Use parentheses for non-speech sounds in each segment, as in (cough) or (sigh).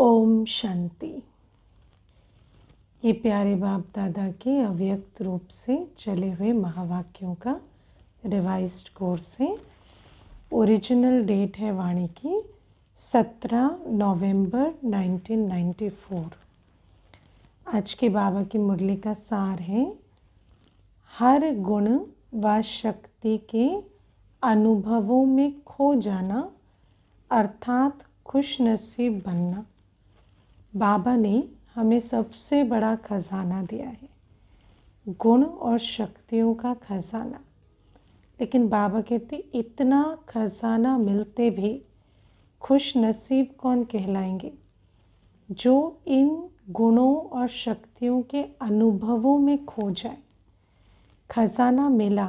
ओम शांति ये प्यारे बाप दादा के अव्यक्त रूप से चले हुए महावाक्यों का रिवाइज्ड कोर्स है ओरिजिनल डेट है वाणी की सत्रह नवंबर 1994 आज के बाबा की मुरली का सार है हर गुण व शक्ति के अनुभवों में खो जाना अर्थात खुश नसीब बनना बाबा ने हमें सबसे बड़ा खजाना दिया है गुण और शक्तियों का खजाना लेकिन बाबा कहते इतना खजाना मिलते भी खुश नसीब कौन कहलाएंगे जो इन गुणों और शक्तियों के अनुभवों में खो जाए खजाना मिला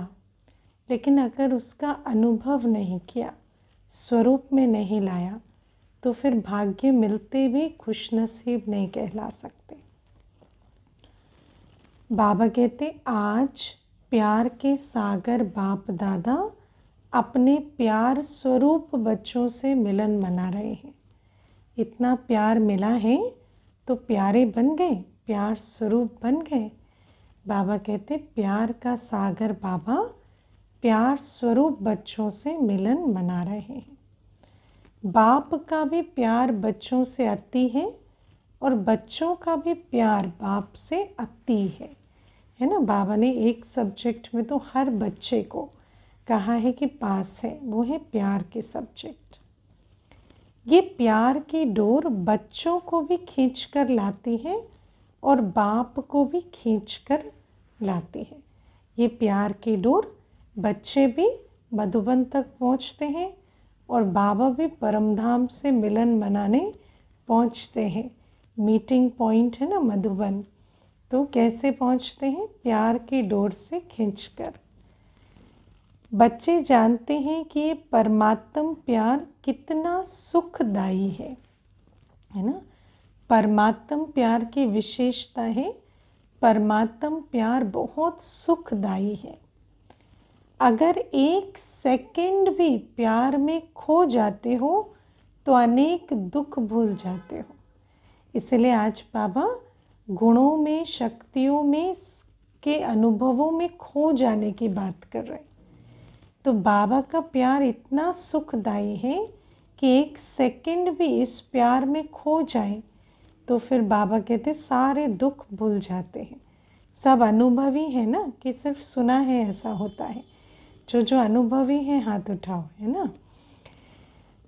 लेकिन अगर उसका अनुभव नहीं किया स्वरूप में नहीं लाया तो फिर भाग्य मिलते भी खुशनसीब नहीं कहला सकते बाबा कहते आज प्यार के सागर बाप दादा अपने प्यार स्वरूप बच्चों से मिलन मना रहे हैं इतना प्यार मिला है तो प्यारे बन गए प्यार स्वरूप बन गए बाबा कहते प्यार का सागर बाबा प्यार स्वरूप बच्चों से मिलन मना रहे हैं बाप का भी प्यार बच्चों से अति है और बच्चों का भी प्यार बाप से अति है है ना बाबा ने एक सब्जेक्ट में तो हर बच्चे को कहा है कि पास है वो है प्यार के सब्जेक्ट ये प्यार की डोर बच्चों को भी खींच कर लाती है और बाप को भी खींच कर लाती है ये प्यार की डोर बच्चे भी मधुबन तक पहुंचते हैं और बाबा भी परमधाम से मिलन मनाने पहुंचते हैं मीटिंग पॉइंट है ना मधुबन तो कैसे पहुंचते हैं प्यार की डोर से खींचकर बच्चे जानते हैं कि ये परमात्म प्यार कितना सुखदायी है है ना परमात्म प्यार की विशेषता है परमात्म प्यार बहुत सुखदायी है अगर एक सेकंड भी प्यार में खो जाते हो तो अनेक दुख भूल जाते हो इसलिए आज बाबा गुणों में शक्तियों में के अनुभवों में खो जाने की बात कर रहे हैं तो बाबा का प्यार इतना सुखदायी है कि एक सेकंड भी इस प्यार में खो जाए तो फिर बाबा कहते सारे दुख भूल जाते हैं सब अनुभवी है ना कि सिर्फ सुना है ऐसा होता है जो जो अनुभवी हैं हाथ उठाओ है ना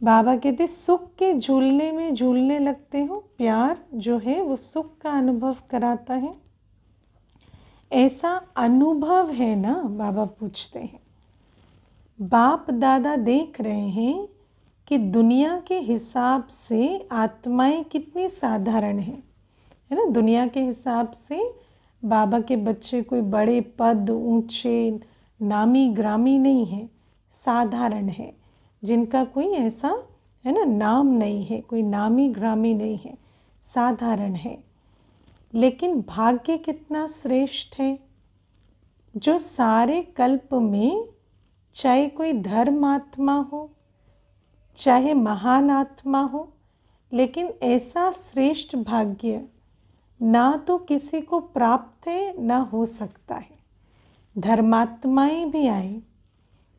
बाबा कहते सुख के झूलने में झूलने लगते हो प्यार जो है वो सुख का अनुभव कराता है ऐसा अनुभव है ना बाबा पूछते हैं बाप दादा देख रहे हैं कि दुनिया के हिसाब से आत्माएं कितनी साधारण हैं है ना दुनिया के हिसाब से बाबा के बच्चे कोई बड़े पद ऊंचे नामी ग्रामी नहीं है साधारण है जिनका कोई ऐसा है ना नाम नहीं है कोई नामी ग्रामी नहीं है साधारण है लेकिन भाग्य कितना श्रेष्ठ है जो सारे कल्प में चाहे कोई धर्मात्मा हो चाहे महान आत्मा हो लेकिन ऐसा श्रेष्ठ भाग्य ना तो किसी को प्राप्त है ना हो सकता है धर्मात्माएं भी आई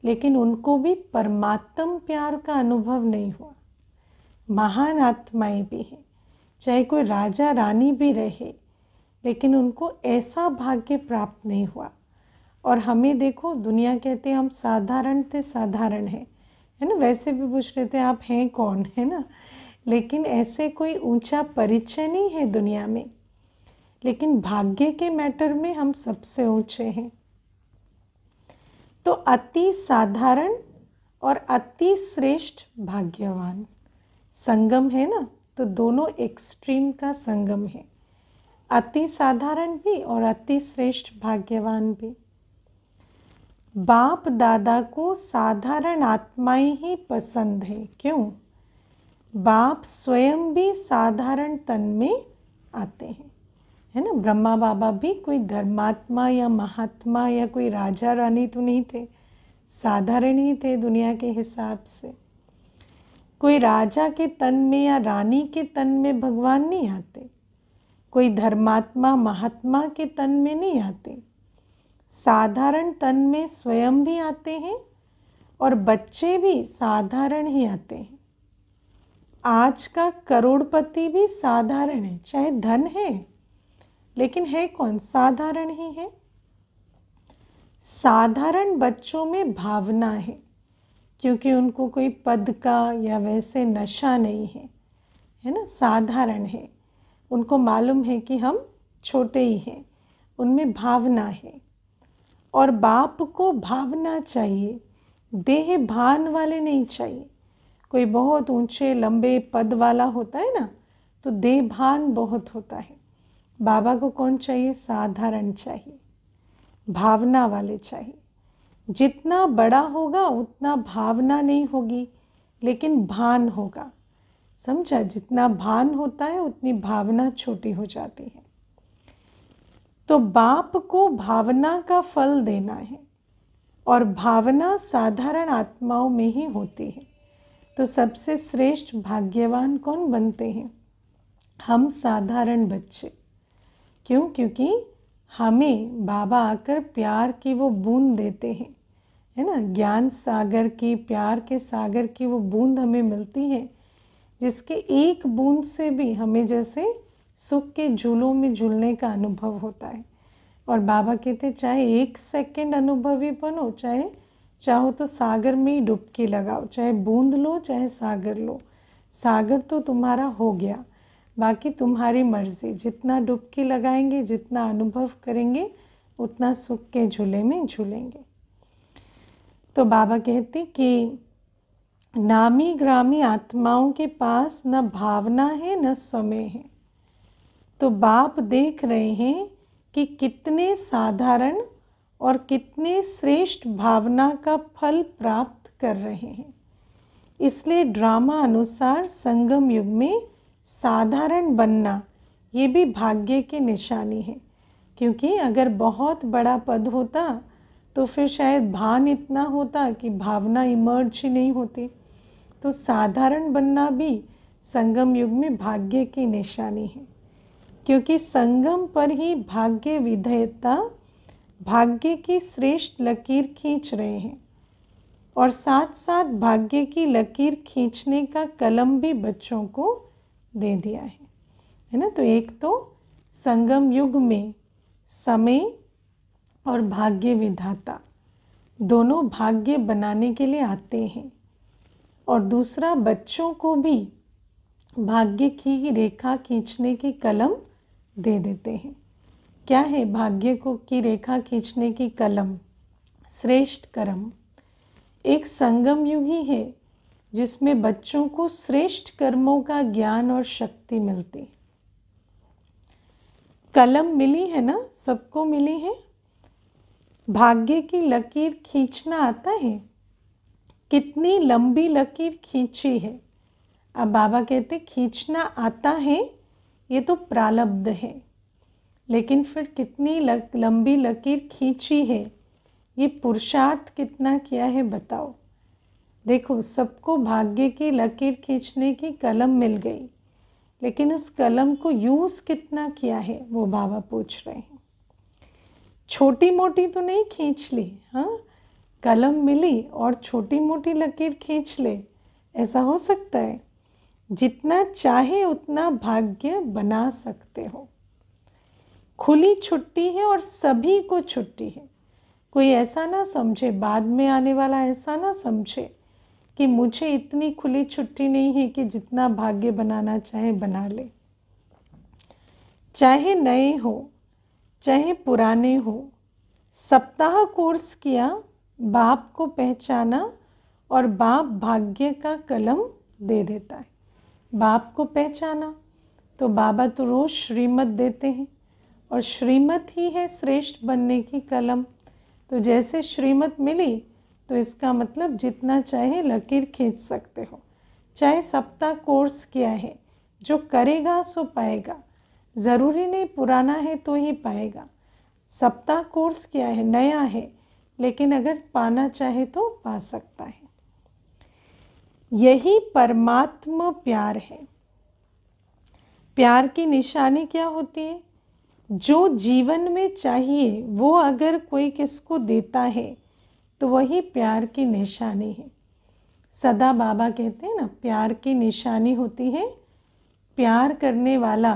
लेकिन उनको भी परमात्म प्यार का अनुभव नहीं हुआ महान आत्माएं भी हैं चाहे कोई राजा रानी भी रहे लेकिन उनको ऐसा भाग्य प्राप्त नहीं हुआ और हमें देखो दुनिया कहते हैं हम साधारण थे साधारण हैं है ना वैसे भी पूछ रहे थे आप हैं कौन है ना लेकिन ऐसे कोई ऊंचा परिचय नहीं है दुनिया में लेकिन भाग्य के मैटर में हम सबसे ऊंचे हैं तो अति साधारण और अति श्रेष्ठ भाग्यवान संगम है ना तो दोनों एक्सट्रीम का संगम है अति साधारण भी और अति श्रेष्ठ भाग्यवान भी बाप दादा को साधारण आत्माएं ही पसंद है क्यों बाप स्वयं भी साधारण तन में आते हैं है ना ब्रह्मा बाबा भी कोई धर्मात्मा या महात्मा या कोई राजा रानी तो नहीं थे साधारण ही थे दुनिया के हिसाब से कोई राजा के तन में या रानी के तन में भगवान नहीं आते कोई धर्मात्मा महात्मा के तन में नहीं आते साधारण तन में स्वयं भी आते हैं और बच्चे भी साधारण ही आते हैं आज का करोड़पति भी साधारण है चाहे धन है लेकिन है कौन साधारण ही है साधारण बच्चों में भावना है क्योंकि उनको कोई पद का या वैसे नशा नहीं है है ना साधारण है उनको मालूम है कि हम छोटे ही हैं उनमें भावना है और बाप को भावना चाहिए देह भान वाले नहीं चाहिए कोई बहुत ऊंचे लंबे पद वाला होता है ना तो देह भान बहुत होता है बाबा को कौन चाहिए साधारण चाहिए भावना वाले चाहिए जितना बड़ा होगा उतना भावना नहीं होगी लेकिन भान होगा समझा जितना भान होता है उतनी भावना छोटी हो जाती है तो बाप को भावना का फल देना है और भावना साधारण आत्माओं में ही होती है तो सबसे श्रेष्ठ भाग्यवान कौन बनते हैं हम साधारण बच्चे क्यों क्योंकि हमें बाबा आकर प्यार की वो बूंद देते हैं है ना ज्ञान सागर की प्यार के सागर की वो बूंद हमें मिलती है जिसके एक बूंद से भी हमें जैसे सुख के झूलों में झूलने का अनुभव होता है और बाबा कहते चाहे एक सेकंड अनुभवी बनो चाहे चाहो तो सागर में ही डुबकी लगाओ चाहे बूंद लो चाहे सागर लो सागर तो तुम्हारा हो गया बाकी तुम्हारी मर्ज़ी जितना डुबकी लगाएंगे जितना अनुभव करेंगे उतना सुख के झूले में झूलेंगे तो बाबा कहते कि नामी ग्रामी आत्माओं के पास न भावना है न समय है तो बाप देख रहे हैं कि कितने साधारण और कितने श्रेष्ठ भावना का फल प्राप्त कर रहे हैं इसलिए ड्रामा अनुसार संगम युग में साधारण बनना ये भी भाग्य की निशानी है क्योंकि अगर बहुत बड़ा पद होता तो फिर शायद भान इतना होता कि भावना इमर्ज ही नहीं होती तो साधारण बनना भी संगम युग में भाग्य की निशानी है क्योंकि संगम पर ही भाग्य विधेयता भाग्य की श्रेष्ठ लकीर खींच रहे हैं और साथ साथ भाग्य की लकीर खींचने का कलम भी बच्चों को दे दिया है है ना तो एक तो संगम युग में समय और भाग्य विधाता दोनों भाग्य बनाने के लिए आते हैं और दूसरा बच्चों को भी भाग्य की रेखा खींचने की कलम दे देते हैं क्या है भाग्य को की रेखा खींचने की कलम श्रेष्ठ कर्म एक संगम युग ही है जिसमें बच्चों को श्रेष्ठ कर्मों का ज्ञान और शक्ति मिलती कलम मिली है ना सबको मिली है भाग्य की लकीर खींचना आता है कितनी लंबी लकीर खींची है अब बाबा कहते खींचना आता है ये तो प्रालब्ध है लेकिन फिर कितनी लंबी लकीर खींची है ये पुरुषार्थ कितना किया है बताओ देखो सबको भाग्य की लकीर खींचने की कलम मिल गई लेकिन उस कलम को यूज़ कितना किया है वो बाबा पूछ रहे हैं छोटी मोटी तो नहीं खींच ली हाँ कलम मिली और छोटी मोटी लकीर खींच ले ऐसा हो सकता है जितना चाहे उतना भाग्य बना सकते हो खुली छुट्टी है और सभी को छुट्टी है कोई ऐसा ना समझे बाद में आने वाला ऐसा ना समझे कि मुझे इतनी खुली छुट्टी नहीं है कि जितना भाग्य बनाना चाहे बना ले चाहे नए हो चाहे पुराने हो सप्ताह कोर्स किया बाप को पहचाना और बाप भाग्य का कलम दे देता है बाप को पहचाना तो बाबा तो रोज़ श्रीमत देते हैं और श्रीमत ही है श्रेष्ठ बनने की कलम तो जैसे श्रीमत मिली तो इसका मतलब जितना चाहे लकीर खींच सकते हो चाहे सप्ताह कोर्स किया है जो करेगा सो पाएगा ज़रूरी नहीं पुराना है तो ही पाएगा सप्ताह कोर्स किया है नया है लेकिन अगर पाना चाहे तो पा सकता है यही परमात्म प्यार है प्यार की निशानी क्या होती है जो जीवन में चाहिए वो अगर कोई किसको देता है तो वही प्यार की निशानी है सदा बाबा कहते हैं ना प्यार की निशानी होती है प्यार करने वाला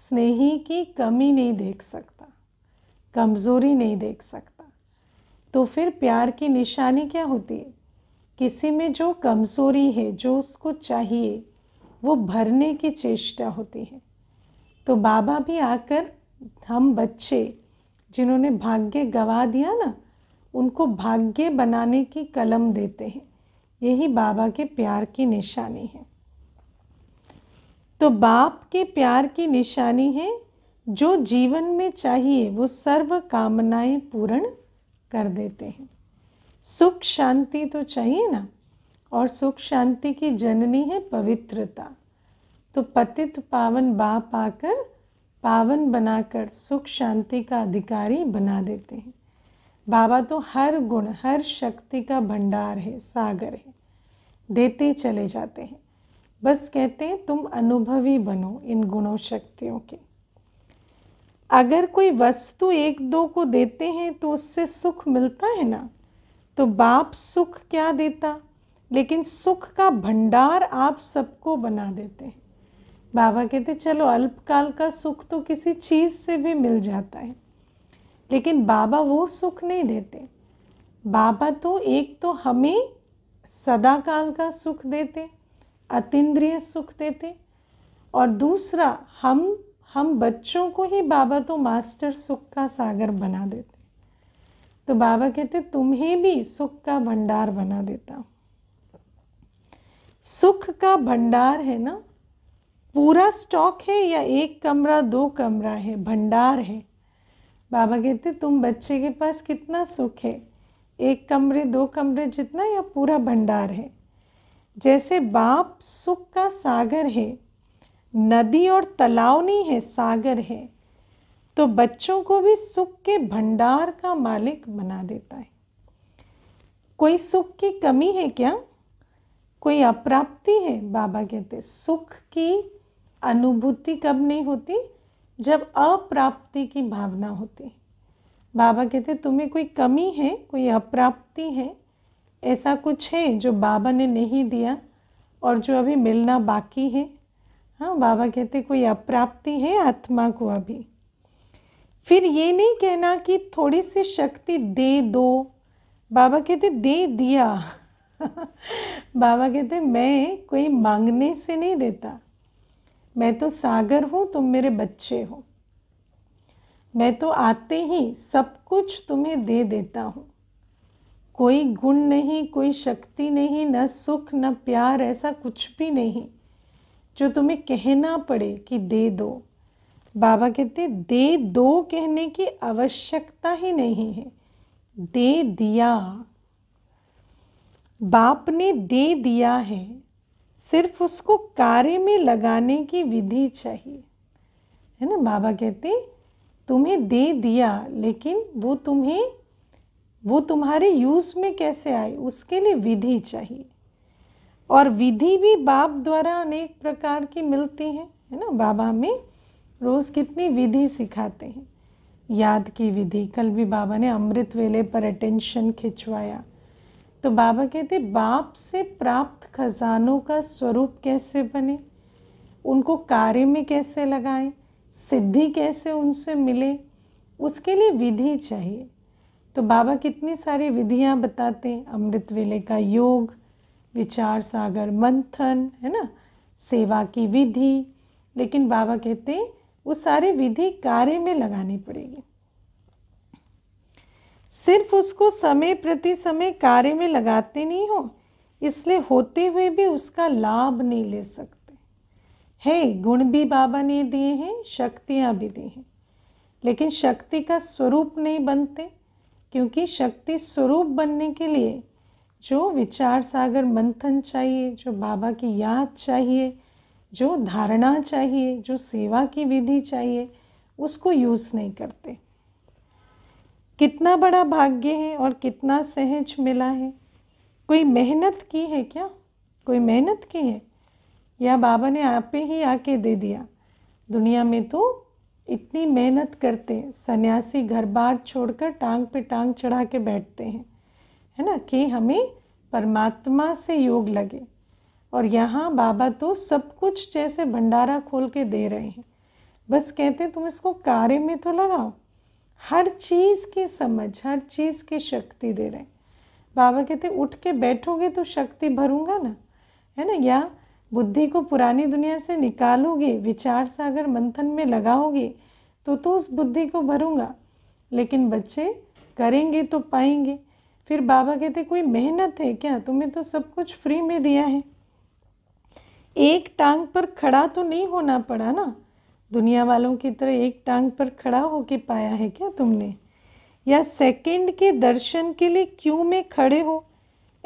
स्नेही की कमी नहीं देख सकता कमज़ोरी नहीं देख सकता तो फिर प्यार की निशानी क्या होती है किसी में जो कमज़ोरी है जो उसको चाहिए वो भरने की चेष्टा होती है तो बाबा भी आकर हम बच्चे जिन्होंने भाग्य गवा दिया ना उनको भाग्य बनाने की कलम देते हैं यही बाबा के प्यार की निशानी है तो बाप के प्यार की निशानी है जो जीवन में चाहिए वो सर्व कामनाएं पूर्ण कर देते हैं सुख शांति तो चाहिए ना और सुख शांति की जननी है पवित्रता तो पतित पावन बाप आकर पावन बनाकर सुख शांति का अधिकारी बना देते हैं बाबा तो हर गुण हर शक्ति का भंडार है सागर है देते चले जाते हैं बस कहते हैं तुम अनुभवी बनो इन गुणों शक्तियों के अगर कोई वस्तु एक दो को देते हैं तो उससे सुख मिलता है ना तो बाप सुख क्या देता लेकिन सुख का भंडार आप सबको बना देते हैं बाबा कहते चलो अल्पकाल का सुख तो किसी चीज़ से भी मिल जाता है लेकिन बाबा वो सुख नहीं देते बाबा तो एक तो हमें सदाकाल का सुख देते अतिद्रिय सुख देते और दूसरा हम हम बच्चों को ही बाबा तो मास्टर सुख का सागर बना देते तो बाबा कहते तुम्हें भी सुख का भंडार बना देता सुख का भंडार है ना पूरा स्टॉक है या एक कमरा दो कमरा है भंडार है बाबा कहते तुम बच्चे के पास कितना सुख है एक कमरे दो कमरे जितना या पूरा भंडार है जैसे बाप सुख का सागर है नदी और तालाव नहीं है सागर है तो बच्चों को भी सुख के भंडार का मालिक बना देता है कोई सुख की कमी है क्या कोई अप्राप्ति है बाबा कहते सुख की अनुभूति कब नहीं होती जब अप्राप्ति की भावना होती बाबा कहते तुम्हें कोई कमी है कोई अप्राप्ति है ऐसा कुछ है जो बाबा ने नहीं दिया और जो अभी मिलना बाकी है हाँ बाबा कहते कोई अप्राप्ति है आत्मा को अभी फिर ये नहीं कहना कि थोड़ी सी शक्ति दे दो बाबा कहते दे दिया (laughs) बाबा कहते मैं कोई मांगने से नहीं देता मैं तो सागर हूँ तुम मेरे बच्चे हो मैं तो आते ही सब कुछ तुम्हें दे देता हूँ कोई गुण नहीं कोई शक्ति नहीं न सुख न प्यार ऐसा कुछ भी नहीं जो तुम्हें कहना पड़े कि दे दो बाबा कहते दे दो कहने की आवश्यकता ही नहीं है दे दिया बाप ने दे दिया है सिर्फ उसको कार्य में लगाने की विधि चाहिए है ना बाबा कहते तुम्हें दे दिया लेकिन वो तुम्हें वो तुम्हारे यूज़ में कैसे आए उसके लिए विधि चाहिए और विधि भी बाप द्वारा अनेक प्रकार की मिलती है है ना बाबा में रोज़ कितनी विधि सिखाते हैं याद की विधि कल भी बाबा ने अमृत वेले पर अटेंशन खिंचवाया तो बाबा कहते बाप से प्राप्त खजानों का स्वरूप कैसे बने उनको कार्य में कैसे लगाएं सिद्धि कैसे उनसे मिले उसके लिए विधि चाहिए तो बाबा कितनी सारी विधियाँ बताते हैं अमृत वेले का योग विचार सागर मंथन है ना सेवा की विधि लेकिन बाबा कहते हैं वो सारी विधि कार्य में लगानी पड़ेगी सिर्फ उसको समय प्रति समय कार्य में लगाते नहीं हो इसलिए होते हुए भी उसका लाभ नहीं ले सकते है गुण भी बाबा ने दिए हैं शक्तियाँ भी दी हैं लेकिन शक्ति का स्वरूप नहीं बनते क्योंकि शक्ति स्वरूप बनने के लिए जो विचार सागर मंथन चाहिए जो बाबा की याद चाहिए जो धारणा चाहिए जो सेवा की विधि चाहिए उसको यूज़ नहीं करते कितना बड़ा भाग्य है और कितना सहज मिला है कोई मेहनत की है क्या कोई मेहनत की है या बाबा ने आप ही आके दे दिया दुनिया में तो इतनी मेहनत करते सन्यासी घर बार छोड़कर टांग पे टांग चढ़ा के बैठते हैं है ना कि हमें परमात्मा से योग लगे और यहाँ बाबा तो सब कुछ जैसे भंडारा खोल के दे रहे हैं बस कहते हैं तुम इसको कार्य में तो लगाओ हर चीज़ की समझ हर चीज़ की शक्ति दे रहे हैं बाबा कहते उठ के बैठोगे तो शक्ति भरूंगा ना है ना या बुद्धि को पुरानी दुनिया से निकालोगे विचार सागर मंथन में लगाओगे तो तो उस बुद्धि को भरूंगा लेकिन बच्चे करेंगे तो पाएंगे फिर बाबा कहते कोई मेहनत है क्या तुम्हें तो सब कुछ फ्री में दिया है एक टांग पर खड़ा तो नहीं होना पड़ा ना दुनिया वालों की तरह एक टांग पर खड़ा होके पाया है क्या तुमने या सेकंड के दर्शन के लिए क्यों में खड़े हो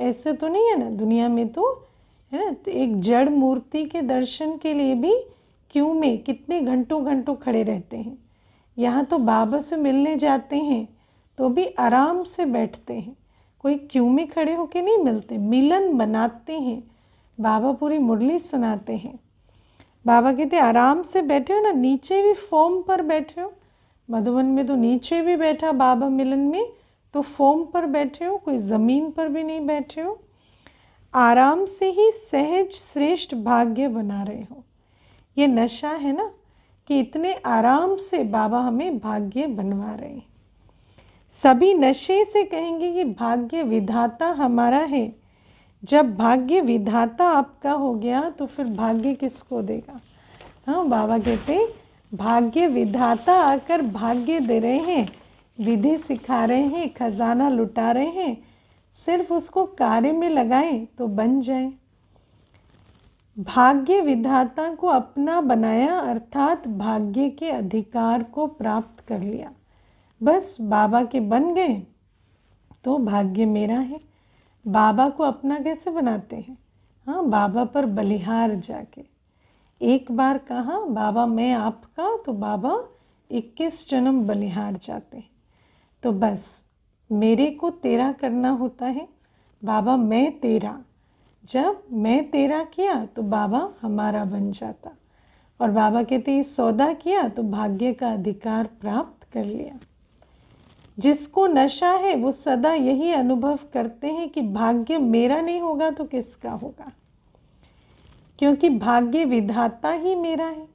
ऐसे तो नहीं है ना दुनिया में तो है ना तो एक जड़ मूर्ति के दर्शन के लिए भी क्यों में कितने घंटों घंटों खड़े रहते हैं यहाँ तो बाबा से मिलने जाते हैं तो भी आराम से बैठते हैं कोई क्यों में खड़े होके नहीं मिलते मिलन मनाते हैं बाबा पूरी मुरली सुनाते हैं बाबा कहते आराम से बैठे हो ना नीचे भी फॉर्म पर बैठे हो मधुबन में तो नीचे भी बैठा बाबा मिलन में तो फोम पर बैठे हो कोई ज़मीन पर भी नहीं बैठे हो आराम से ही सहज श्रेष्ठ भाग्य बना रहे हो ये नशा है ना कि इतने आराम से बाबा हमें भाग्य बनवा रहे हैं सभी नशे से कहेंगे कि भाग्य विधाता हमारा है जब भाग्य विधाता आपका हो गया तो फिर भाग्य किसको देगा हाँ बाबा कहते हैं भाग्य विधाता आकर भाग्य दे रहे हैं विधि सिखा रहे हैं खजाना लुटा रहे हैं सिर्फ उसको कार्य में लगाएं तो बन जाए भाग्य विधाता को अपना बनाया अर्थात भाग्य के अधिकार को प्राप्त कर लिया बस बाबा के बन गए तो भाग्य मेरा है बाबा को अपना कैसे बनाते हैं हाँ बाबा पर बलिहार जाके एक बार कहा बाबा मैं आपका तो बाबा इक्कीस जन्म बलिहार जाते तो बस मेरे को तेरा करना होता है बाबा मैं तेरा जब मैं तेरा किया तो बाबा हमारा बन जाता और बाबा कहते सौदा किया तो भाग्य का अधिकार प्राप्त कर लिया जिसको नशा है वो सदा यही अनुभव करते हैं कि भाग्य मेरा नहीं होगा तो किसका होगा क्योंकि भाग्य विधाता ही मेरा है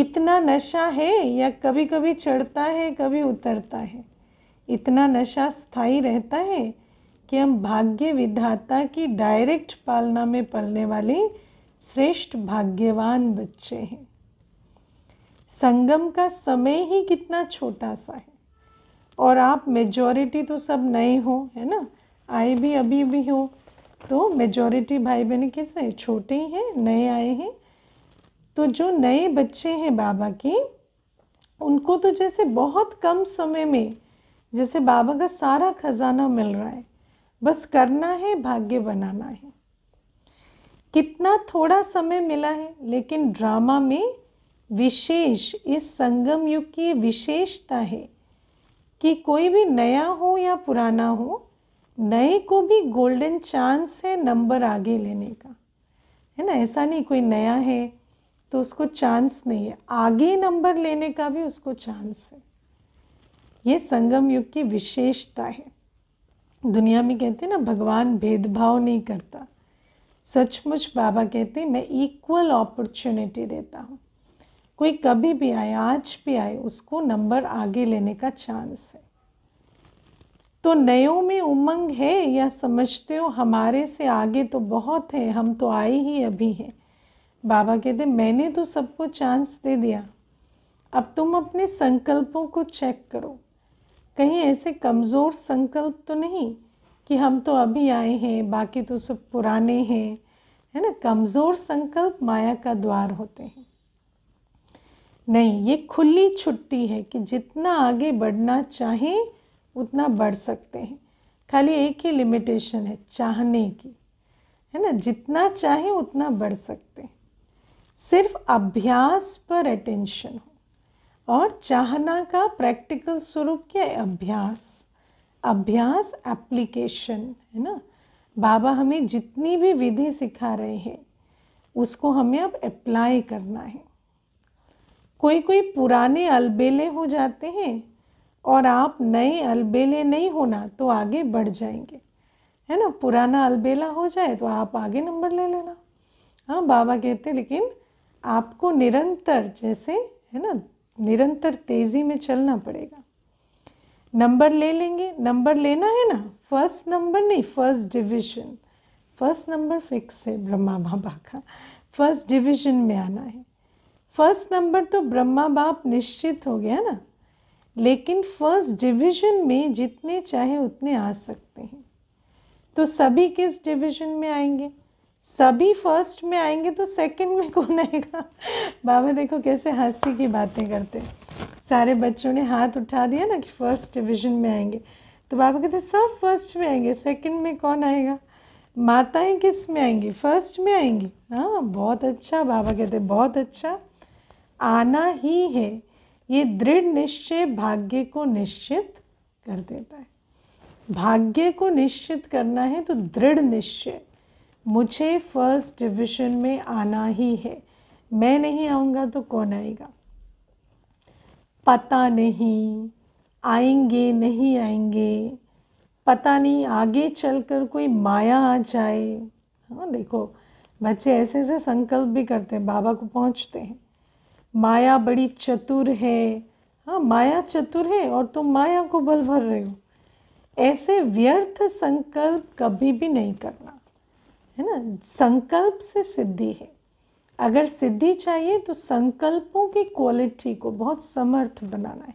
इतना नशा है या कभी कभी चढ़ता है कभी उतरता है इतना नशा स्थायी रहता है कि हम भाग्य विधाता की डायरेक्ट पालना में पलने वाले श्रेष्ठ भाग्यवान बच्चे हैं संगम का समय ही कितना छोटा सा है और आप मेजॉरिटी तो सब नए हो है ना आए भी अभी भी हो तो मेजॉरिटी भाई बहन कैसे हैं छोटे ही हैं नए आए हैं तो जो नए बच्चे हैं बाबा के उनको तो जैसे बहुत कम समय में जैसे बाबा का सारा खजाना मिल रहा है बस करना है भाग्य बनाना है कितना थोड़ा समय मिला है लेकिन ड्रामा में विशेष इस संगम युग की विशेषता है कि कोई भी नया हो या पुराना हो नए को भी गोल्डन चांस है नंबर आगे लेने का है ना ऐसा नहीं कोई नया है तो उसको चांस नहीं है आगे नंबर लेने का भी उसको चांस है ये संगम युग की विशेषता है दुनिया में कहते हैं ना भगवान भेदभाव नहीं करता सचमुच बाबा कहते हैं मैं इक्वल अपॉर्चुनिटी देता हूँ कोई कभी भी आए आज भी आए उसको नंबर आगे लेने का चांस है तो नयों में उमंग है या समझते हो हमारे से आगे तो बहुत है हम तो आए ही अभी हैं बाबा कहते मैंने तो सबको चांस दे दिया अब तुम अपने संकल्पों को चेक करो कहीं ऐसे कमज़ोर संकल्प तो नहीं कि हम तो अभी आए हैं बाकी तो सब पुराने हैं है ना कमज़ोर संकल्प माया का द्वार होते हैं नहीं ये खुली छुट्टी है कि जितना आगे बढ़ना चाहें उतना बढ़ सकते हैं खाली एक ही लिमिटेशन है चाहने की है ना जितना चाहें उतना बढ़ सकते हैं सिर्फ अभ्यास पर अटेंशन हो और चाहना का प्रैक्टिकल स्वरूप क्या है अभ्यास अभ्यास एप्लीकेशन है ना बाबा हमें जितनी भी विधि सिखा रहे हैं उसको हमें अब अप्लाई करना है कोई कोई पुराने अलबेले हो जाते हैं और आप नए अलबेले नहीं होना तो आगे बढ़ जाएंगे है ना पुराना अलबेला हो जाए तो आप आगे नंबर ले लेना हाँ बाबा कहते लेकिन आपको निरंतर जैसे है ना निरंतर तेज़ी में चलना पड़ेगा नंबर ले लेंगे नंबर लेना है ना फर्स्ट नंबर नहीं first division first number fix है ब्रह्मा बाबा का फर्स्ट डिवीजन में आना है फर्स्ट नंबर तो ब्रह्मा बाप निश्चित हो गया ना लेकिन फर्स्ट डिवीज़न में जितने चाहे उतने आ सकते हैं तो सभी किस डिवीज़न में आएंगे सभी फर्स्ट में आएंगे तो सेकंड में कौन आएगा बाबा देखो कैसे हंसी की बातें करते सारे बच्चों ने हाथ उठा दिया ना कि फ़र्स्ट डिवीज़न में आएंगे तो बाबा कहते सब फर्स्ट में आएंगे सेकंड में कौन आएगा माताएं किस में आएंगी फर्स्ट में आएंगी हाँ बहुत अच्छा बाबा कहते बहुत अच्छा आना ही है ये दृढ़ निश्चय भाग्य को निश्चित कर देता है भाग्य को निश्चित करना है तो दृढ़ निश्चय मुझे फर्स्ट डिवीजन में आना ही है मैं नहीं आऊँगा तो कौन आएगा पता नहीं आएंगे नहीं आएंगे पता नहीं आगे चलकर कोई माया आ जाए हाँ देखो बच्चे ऐसे ऐसे संकल्प भी करते हैं बाबा को पहुँचते हैं माया बड़ी चतुर है हाँ माया चतुर है और तुम माया को बल भर रहे हो ऐसे व्यर्थ संकल्प कभी भी नहीं करना है ना संकल्प से सिद्धि है अगर सिद्धि चाहिए तो संकल्पों की क्वालिटी को बहुत समर्थ बनाना है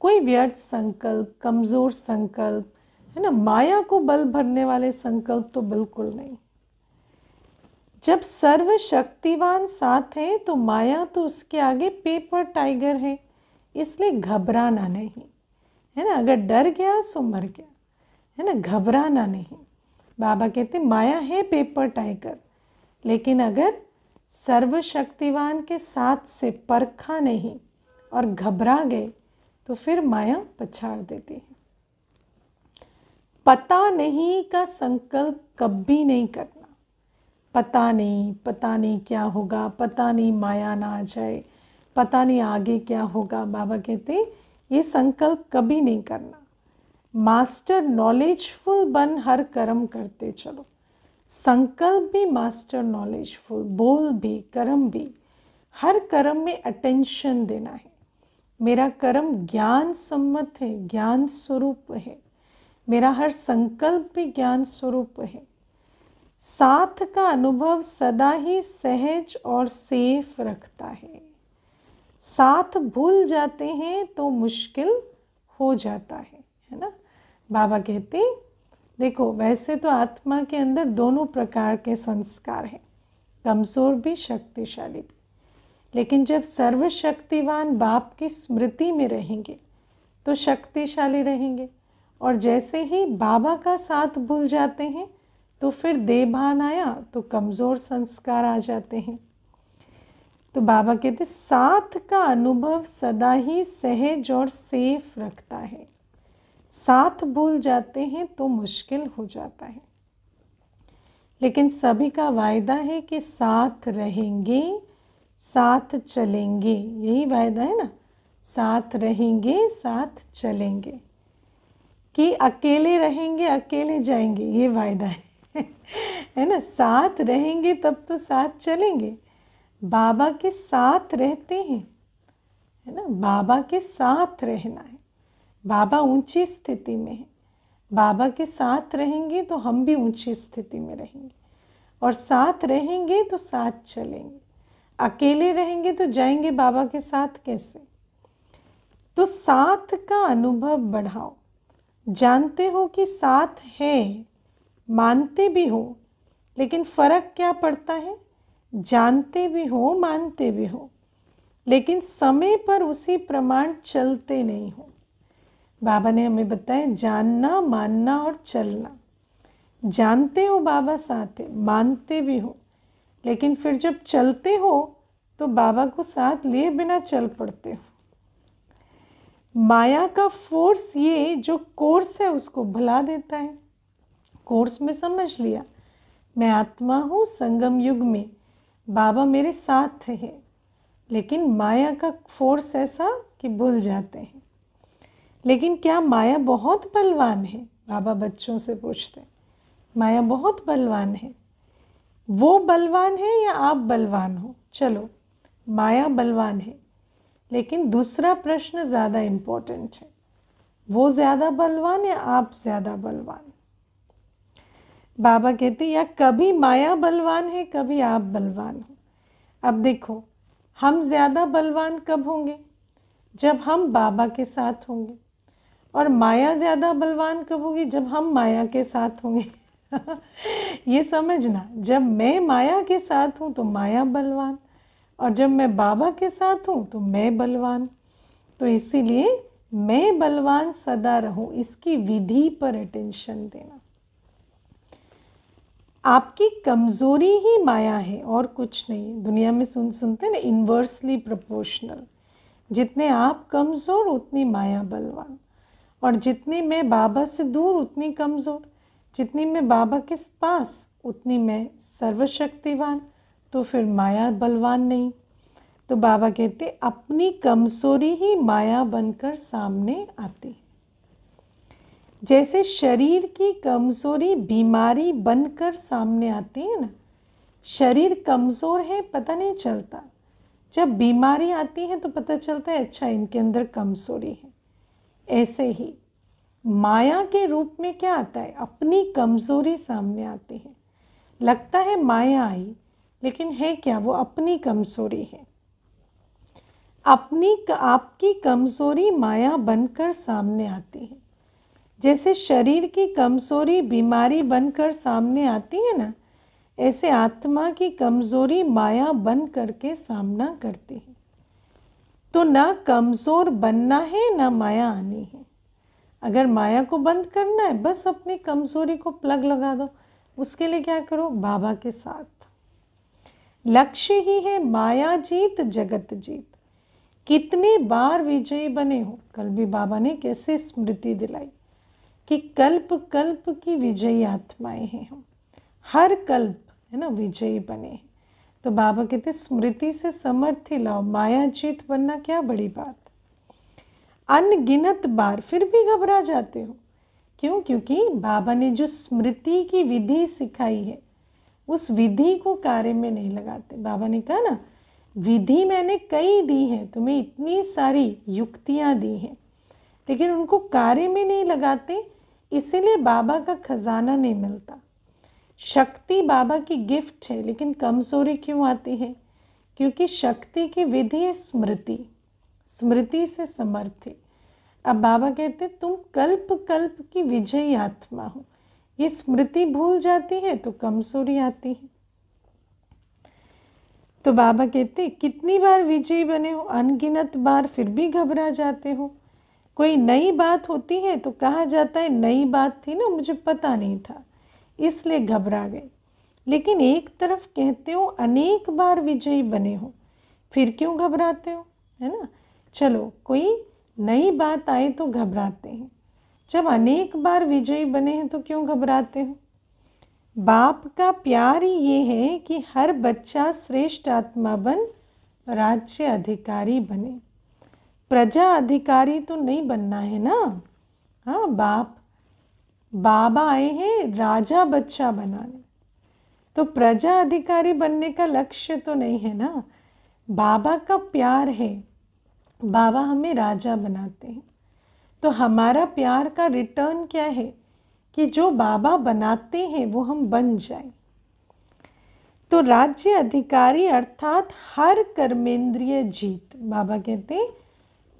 कोई व्यर्थ संकल्प कमज़ोर संकल्प है ना माया को बल भरने वाले संकल्प तो बिल्कुल नहीं जब सर्वशक्तिवान साथ है तो माया तो उसके आगे पेपर टाइगर है इसलिए घबराना नहीं है ना अगर डर गया सो मर गया है ना घबराना नहीं बाबा कहते माया है पेपर टाइगर लेकिन अगर सर्वशक्तिवान के साथ से परखा नहीं और घबरा गए तो फिर माया पछाड़ देती है पता नहीं का संकल्प कभी नहीं करता पता नहीं पता नहीं क्या होगा पता नहीं माया ना आ जाए पता नहीं आगे क्या होगा बाबा कहते ये संकल्प कभी नहीं करना मास्टर नॉलेजफुल बन हर कर्म करते चलो संकल्प भी मास्टर नॉलेजफुल बोल भी कर्म भी हर कर्म में अटेंशन देना है मेरा कर्म ज्ञान सम्मत है ज्ञान स्वरूप है मेरा हर संकल्प भी ज्ञान स्वरूप है साथ का अनुभव सदा ही सहज और सेफ रखता है साथ भूल जाते हैं तो मुश्किल हो जाता है है ना बाबा कहते देखो वैसे तो आत्मा के अंदर दोनों प्रकार के संस्कार हैं कमज़ोर भी शक्तिशाली भी लेकिन जब सर्वशक्तिवान बाप की स्मृति में रहेंगे तो शक्तिशाली रहेंगे और जैसे ही बाबा का साथ भूल जाते हैं तो फिर देभान आया तो कमज़ोर संस्कार आ जाते हैं तो बाबा कहते साथ का अनुभव सदा ही सहज और सेफ रखता है साथ भूल जाते हैं तो मुश्किल हो जाता है लेकिन सभी का वायदा है कि साथ रहेंगे साथ चलेंगे यही वायदा है ना साथ रहेंगे साथ चलेंगे कि अकेले रहेंगे अकेले जाएंगे ये वायदा है है ना साथ रहेंगे तब तो साथ चलेंगे बाबा के साथ रहते हैं है ना बाबा के साथ रहना है बाबा ऊंची स्थिति में है बाबा के साथ रहेंगे तो हम भी ऊंची स्थिति में रहेंगे और साथ रहेंगे तो साथ चलेंगे अकेले रहेंगे तो जाएंगे बाबा के साथ कैसे तो साथ का अनुभव बढ़ाओ जानते हो कि साथ है मानते भी हो लेकिन फ़र्क क्या पड़ता है जानते भी हो मानते भी हो लेकिन समय पर उसी प्रमाण चलते नहीं हो बाबा ने हमें बताया जानना मानना और चलना जानते हो बाबा साथ है मानते भी हो लेकिन फिर जब चलते हो तो बाबा को साथ लिए बिना चल पड़ते हो माया का फोर्स ये जो कोर्स है उसको भुला देता है कोर्स में समझ लिया मैं आत्मा हूँ संगम युग में बाबा मेरे साथ है लेकिन माया का फोर्स ऐसा कि भूल जाते हैं लेकिन क्या माया बहुत बलवान है बाबा बच्चों से पूछते हैं माया बहुत बलवान है वो बलवान है या आप बलवान हो चलो माया बलवान है लेकिन दूसरा प्रश्न ज़्यादा इम्पोर्टेंट है वो ज़्यादा बलवान या आप ज़्यादा बलवान बाबा कहते हैं या कभी माया बलवान है कभी आप बलवान हो अब देखो हम ज़्यादा बलवान कब होंगे जब हम बाबा के साथ होंगे और माया ज़्यादा बलवान कब होगी जब हम माया के साथ होंगे (laughs) ये समझना जब मैं माया के साथ हूँ तो माया बलवान और जब मैं बाबा के साथ हूँ तो मैं बलवान तो इसीलिए मैं बलवान सदा रहूँ इसकी विधि पर अटेंशन देना आपकी कमज़ोरी ही माया है और कुछ नहीं दुनिया में सुन सुनते ना इन्वर्सली प्रोपोर्शनल जितने आप कमज़ोर उतनी माया बलवान और जितनी मैं बाबा से दूर उतनी कमज़ोर जितनी मैं बाबा के पास उतनी मैं सर्वशक्तिवान तो फिर माया बलवान नहीं तो बाबा कहते अपनी कमज़ोरी ही माया बनकर सामने आती है जैसे शरीर की कमज़ोरी बीमारी बनकर सामने आती है ना शरीर कमज़ोर है पता नहीं चलता जब बीमारी आती है तो पता चलता है अच्छा इनके अंदर कमज़ोरी है ऐसे ही माया के रूप में क्या आता है अपनी कमज़ोरी सामने आती है लगता है माया आई लेकिन है क्या वो अपनी कमज़ोरी है अपनी आपकी कमज़ोरी माया बनकर सामने आती है जैसे शरीर की कमजोरी बीमारी बनकर सामने आती है ना ऐसे आत्मा की कमजोरी माया बन करके सामना करती है तो ना कमज़ोर बनना है ना माया आनी है अगर माया को बंद करना है बस अपनी कमज़ोरी को प्लग लगा दो उसके लिए क्या करो बाबा के साथ लक्ष्य ही है माया जीत जगत जीत कितनी बार विजयी बने हो कल भी बाबा ने कैसे स्मृति दिलाई कि कल्प कल्प की विजयी आत्माएं हैं हम हर कल्प है ना विजयी बने तो बाबा कहते स्मृति से ही लाओ माया जीत बनना क्या बड़ी बात अनगिनत बार फिर भी घबरा जाते हो क्यों क्योंकि बाबा ने जो स्मृति की विधि सिखाई है उस विधि को कार्य में नहीं लगाते बाबा ने कहा ना विधि मैंने कई दी है तुम्हें इतनी सारी युक्तियाँ दी हैं लेकिन उनको कार्य में नहीं लगाते इसीलिए बाबा का खजाना नहीं मिलता शक्ति बाबा की गिफ्ट है लेकिन कमजोरी क्यों आती है क्योंकि शक्ति की विधि है स्मृति स्मृति से समर्थ अब बाबा कहते तुम कल्प कल्प की विजयी आत्मा हो ये स्मृति भूल जाती है तो कमजोरी आती है तो बाबा कहते कितनी बार विजयी बने हो अनगिनत बार फिर भी घबरा जाते हो कोई नई बात होती है तो कहा जाता है नई बात थी ना मुझे पता नहीं था इसलिए घबरा गए लेकिन एक तरफ कहते हो अनेक बार विजयी बने हो फिर क्यों घबराते हो है ना चलो कोई नई बात आए तो घबराते हैं जब अनेक बार विजयी बने हैं तो क्यों घबराते हो बाप का प्यार ही ये है कि हर बच्चा श्रेष्ठ आत्मा बन राज्य अधिकारी बने प्रजा अधिकारी तो नहीं बनना है ना हाँ बाप बाबा आए हैं राजा बच्चा बनाने तो प्रजा अधिकारी बनने का लक्ष्य तो नहीं है ना बाबा का प्यार है बाबा हमें राजा बनाते हैं तो हमारा प्यार का रिटर्न क्या है कि जो बाबा बनाते हैं वो हम बन जाए तो राज्य अधिकारी अर्थात हर कर्मेंद्रिय जीत बाबा कहते हैं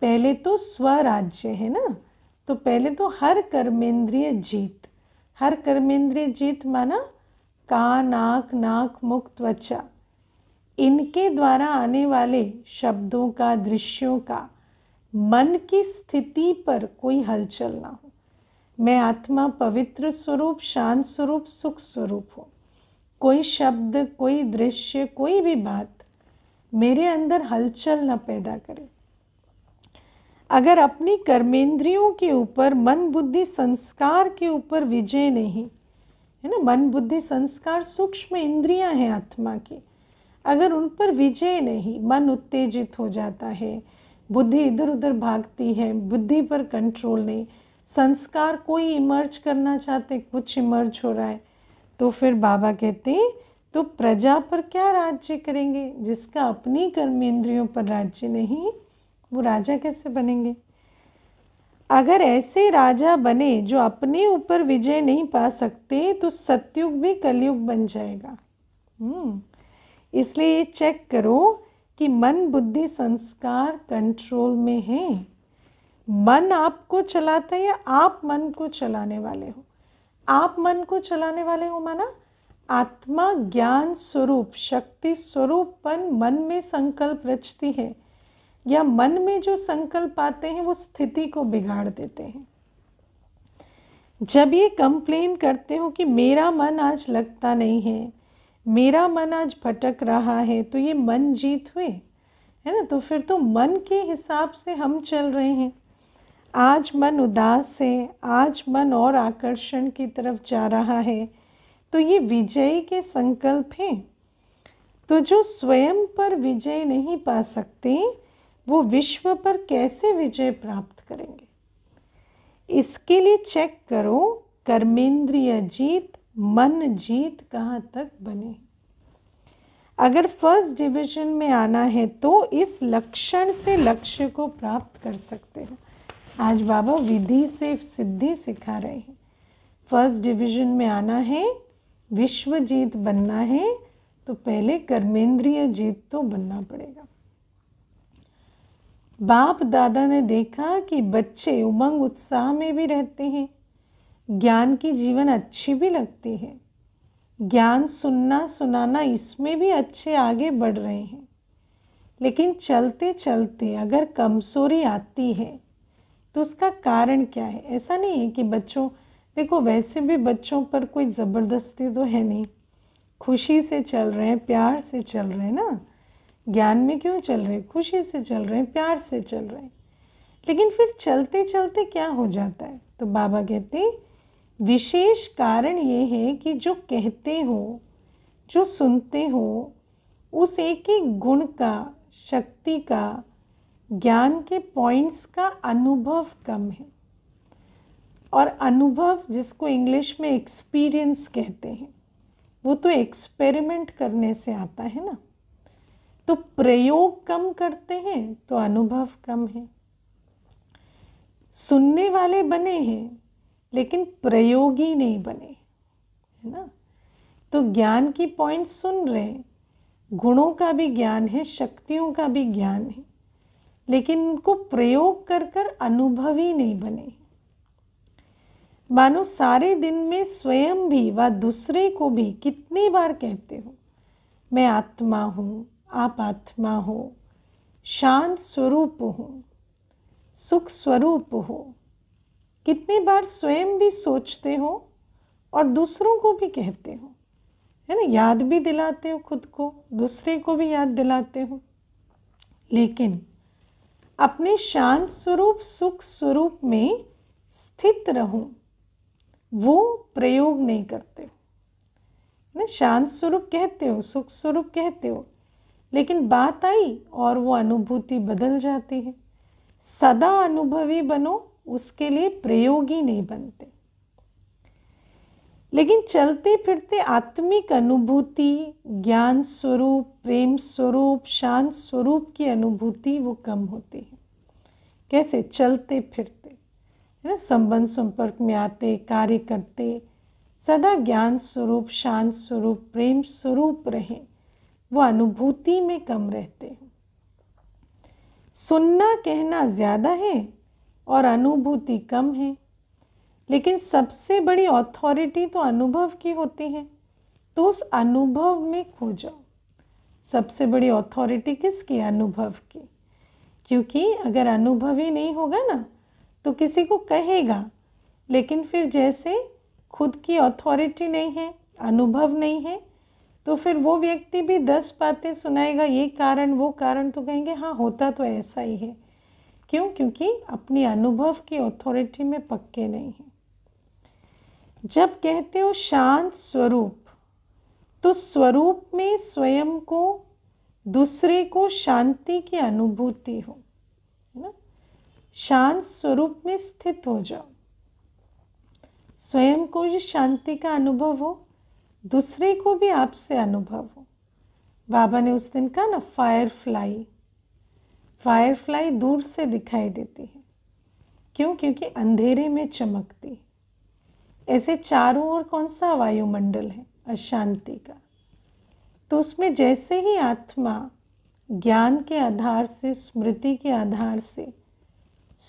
पहले तो स्वराज्य है ना तो पहले तो हर कर्मेंद्रिय जीत हर कर्मेंद्रिय जीत माना कान नाक नाक मुख त्वचा इनके द्वारा आने वाले शब्दों का दृश्यों का मन की स्थिति पर कोई हलचल ना हो मैं आत्मा पवित्र स्वरूप शांत स्वरूप सुख स्वरूप हूँ कोई शब्द कोई दृश्य कोई भी बात मेरे अंदर हलचल न पैदा करे अगर अपनी कर्मेंद्रियों के ऊपर मन बुद्धि संस्कार के ऊपर विजय नहीं है ना मन बुद्धि संस्कार सूक्ष्म इंद्रियां हैं आत्मा की अगर उन पर विजय नहीं मन उत्तेजित हो जाता है बुद्धि इधर उधर भागती है बुद्धि पर कंट्रोल नहीं संस्कार कोई इमर्ज करना चाहते कुछ इमर्ज हो रहा है तो फिर बाबा कहते हैं तो प्रजा पर क्या राज्य करेंगे जिसका अपनी कर्मेंद्रियों पर राज्य नहीं वो राजा कैसे बनेंगे अगर ऐसे राजा बने जो अपने ऊपर विजय नहीं पा सकते तो सत्युग भी कलयुग बन जाएगा हम्म। इसलिए चेक करो कि मन बुद्धि संस्कार कंट्रोल में है मन आपको चलाता है या आप मन को चलाने वाले हो आप मन को चलाने वाले हो माना आत्मा ज्ञान स्वरूप शक्ति स्वरूप पन मन में संकल्प रचती है या मन में जो संकल्प आते हैं वो स्थिति को बिगाड़ देते हैं जब ये कंप्लेन करते हो कि मेरा मन आज लगता नहीं है मेरा मन आज भटक रहा है तो ये मन जीत हुए है ना तो फिर तो मन के हिसाब से हम चल रहे हैं आज मन उदास है आज मन और आकर्षण की तरफ जा रहा है तो ये विजय के संकल्प हैं तो जो स्वयं पर विजय नहीं पा सकते वो विश्व पर कैसे विजय प्राप्त करेंगे इसके लिए चेक करो कर्मेंद्रिय जीत मन जीत कहाँ तक बने अगर फर्स्ट डिवीजन में आना है तो इस लक्षण से लक्ष्य को प्राप्त कर सकते हो आज बाबा विधि से सिद्धि सिखा रहे हैं फर्स्ट डिवीजन में आना है विश्व जीत बनना है तो पहले कर्मेंद्रिय जीत तो बनना पड़ेगा बाप दादा ने देखा कि बच्चे उमंग उत्साह में भी रहते हैं ज्ञान की जीवन अच्छी भी लगती है ज्ञान सुनना सुनाना इसमें भी अच्छे आगे बढ़ रहे हैं लेकिन चलते चलते अगर कमजोरी आती है तो उसका कारण क्या है ऐसा नहीं है कि बच्चों देखो वैसे भी बच्चों पर कोई ज़बरदस्ती तो है नहीं खुशी से चल रहे हैं प्यार से चल रहे हैं ना ज्ञान में क्यों चल रहे हैं खुशी से चल रहे हैं प्यार से चल रहे हैं लेकिन फिर चलते चलते क्या हो जाता है तो बाबा कहते हैं विशेष कारण ये है कि जो कहते हो जो सुनते हो उस एक एक गुण का शक्ति का ज्ञान के पॉइंट्स का अनुभव कम है और अनुभव जिसको इंग्लिश में एक्सपीरियंस कहते हैं वो तो एक्सपेरिमेंट करने से आता है ना तो प्रयोग कम करते हैं तो अनुभव कम है सुनने वाले बने हैं लेकिन प्रयोगी नहीं बने है ना तो ज्ञान की पॉइंट सुन रहे हैं गुणों का भी ज्ञान है शक्तियों का भी ज्ञान है लेकिन उनको प्रयोग कर कर अनुभवी नहीं बने मानो सारे दिन में स्वयं भी व दूसरे को भी कितनी बार कहते हो मैं आत्मा हूँ आप आत्मा हो शांत स्वरूप हो सुख स्वरूप हो कितनी बार स्वयं भी सोचते हो और दूसरों को भी कहते हो है ना याद भी दिलाते हो खुद को दूसरे को भी याद दिलाते हो लेकिन अपने शांत स्वरूप सुख स्वरूप में स्थित रहूं वो प्रयोग नहीं करते हो ना शांत स्वरूप कहते हो सुख स्वरूप कहते हो लेकिन बात आई और वो अनुभूति बदल जाती है सदा अनुभवी बनो उसके लिए प्रयोगी नहीं बनते लेकिन चलते फिरते आत्मिक अनुभूति ज्ञान स्वरूप प्रेम स्वरूप शांत स्वरूप की अनुभूति वो कम होती है कैसे चलते फिरते है ना संबंध संपर्क में आते कार्य करते सदा ज्ञान स्वरूप शांत स्वरूप प्रेम स्वरूप रहें वो अनुभूति में कम रहते हैं सुनना कहना ज़्यादा है और अनुभूति कम है लेकिन सबसे बड़ी अथॉरिटी तो अनुभव की होती है तो उस अनुभव में खो जाओ सबसे बड़ी अथॉरिटी किसकी अनुभव की क्योंकि अगर अनुभव ही नहीं होगा ना तो किसी को कहेगा लेकिन फिर जैसे खुद की अथॉरिटी नहीं है अनुभव नहीं है तो फिर वो व्यक्ति भी दस बातें सुनाएगा ये कारण वो कारण तो कहेंगे हाँ होता तो ऐसा ही है क्यों क्योंकि अपनी अनुभव की अथॉरिटी में पक्के नहीं है जब कहते हो शांत स्वरूप तो स्वरूप में स्वयं को दूसरे को शांति की अनुभूति हो है ना शांत स्वरूप में स्थित हो जाओ स्वयं को ये शांति का अनुभव हो दूसरे को भी आपसे अनुभव हो बाबा ने उस दिन कहा ना फायर फ्लाई फायर फ्लाई दूर से दिखाई देती है क्यों क्योंकि अंधेरे में चमकती है ऐसे चारों ओर कौन सा वायुमंडल है अशांति का तो उसमें जैसे ही आत्मा ज्ञान के आधार से स्मृति के आधार से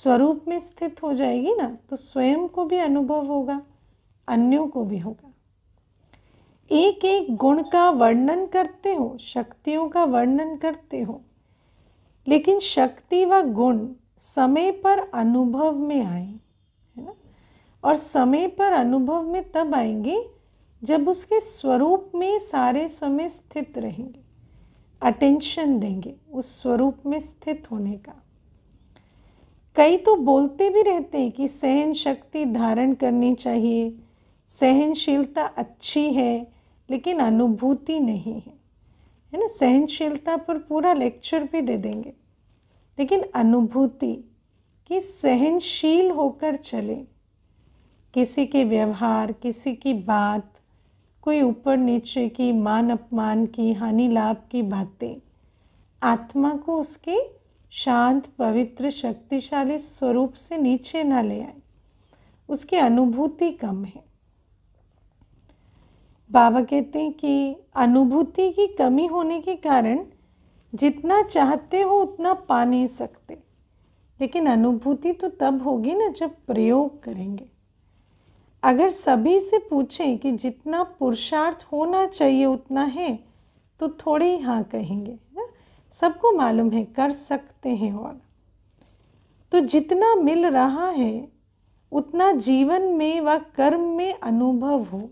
स्वरूप में स्थित हो जाएगी ना तो स्वयं को भी अनुभव होगा अन्यों को भी होगा एक एक गुण का वर्णन करते हो शक्तियों का वर्णन करते हो लेकिन शक्ति व गुण समय पर अनुभव में आए है ना और समय पर अनुभव में तब आएंगे जब उसके स्वरूप में सारे समय स्थित रहेंगे अटेंशन देंगे उस स्वरूप में स्थित होने का कई तो बोलते भी रहते हैं कि सहन शक्ति धारण करनी चाहिए सहनशीलता अच्छी है लेकिन अनुभूति नहीं है है ना सहनशीलता पर पूरा लेक्चर भी दे देंगे लेकिन अनुभूति कि सहनशील होकर चले किसी के व्यवहार किसी की बात कोई ऊपर नीचे की मान अपमान की हानि लाभ की बातें आत्मा को उसके शांत पवित्र शक्तिशाली स्वरूप से नीचे ना ले आए उसकी अनुभूति कम है बाबा कहते हैं कि अनुभूति की कमी होने के कारण जितना चाहते हो उतना पा नहीं सकते लेकिन अनुभूति तो तब होगी ना जब प्रयोग करेंगे अगर सभी से पूछें कि जितना पुरुषार्थ होना चाहिए उतना है तो थोड़े ही हाँ कहेंगे ना सबको मालूम है कर सकते हैं और तो जितना मिल रहा है उतना जीवन में व कर्म में अनुभव हो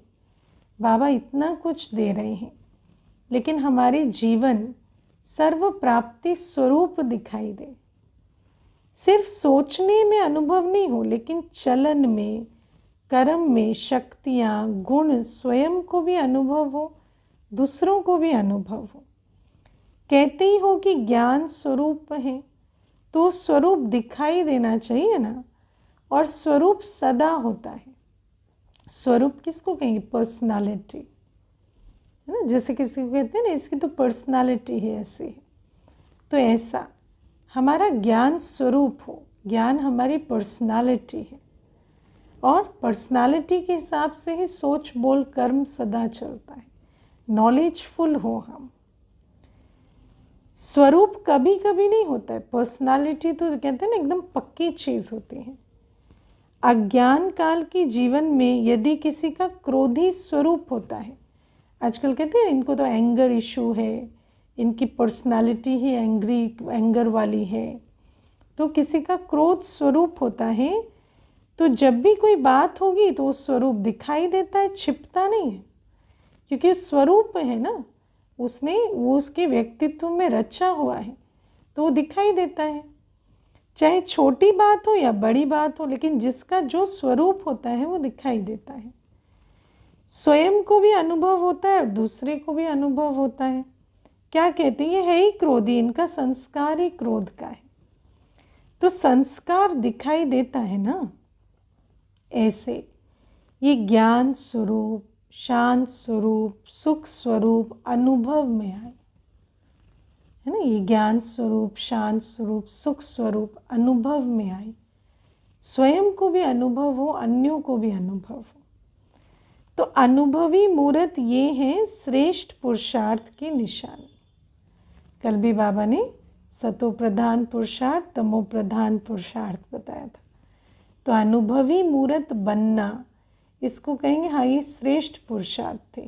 बाबा इतना कुछ दे रहे हैं लेकिन हमारे जीवन सर्व प्राप्ति स्वरूप दिखाई दे सिर्फ सोचने में अनुभव नहीं हो लेकिन चलन में कर्म में शक्तियाँ गुण स्वयं को भी अनुभव हो दूसरों को भी अनुभव हो कहते ही हो कि ज्ञान स्वरूप है तो स्वरूप दिखाई देना चाहिए ना और स्वरूप सदा होता है स्वरूप किसको कहेंगे पर्सनालिटी है ना जैसे किसी को कहते हैं ना इसकी तो पर्सनालिटी ही ऐसी है तो ऐसा हमारा ज्ञान स्वरूप हो ज्ञान हमारी पर्सनालिटी है और पर्सनालिटी के हिसाब से ही सोच बोल कर्म सदा चलता है नॉलेजफुल हो हम स्वरूप कभी कभी नहीं होता है पर्सनालिटी तो कहते हैं ना एकदम पक्की चीज़ होती है अज्ञान काल के जीवन में यदि किसी का क्रोधी स्वरूप होता है आजकल कहते हैं इनको तो एंगर इशू है इनकी पर्सनालिटी ही एंग्री एंगर वाली है तो किसी का क्रोध स्वरूप होता है तो जब भी कोई बात होगी तो वो स्वरूप दिखाई देता है छिपता नहीं है क्योंकि स्वरूप है ना उसने वो उसके व्यक्तित्व में रचा हुआ है तो वो दिखाई देता है चाहे छोटी बात हो या बड़ी बात हो लेकिन जिसका जो स्वरूप होता है वो दिखाई देता है स्वयं को भी अनुभव होता है और दूसरे को भी अनुभव होता है क्या कहते हैं ये है ही क्रोधी इनका संस्कार ही क्रोध का है तो संस्कार दिखाई देता है ना ऐसे ये ज्ञान स्वरूप शांत स्वरूप सुख स्वरूप अनुभव में आए है ना ये ज्ञान स्वरूप शांत स्वरूप सुख स्वरूप अनुभव में आए स्वयं को भी अनुभव हो अन्यों को भी अनुभव हो तो अनुभवी मूर्त ये है श्रेष्ठ पुरुषार्थ की निशानी कल भी बाबा ने सतो प्रधान पुरुषार्थ तमो प्रधान पुरुषार्थ बताया था तो अनुभवी मूर्त बनना इसको कहेंगे हाँ ये श्रेष्ठ पुरुषार्थ थे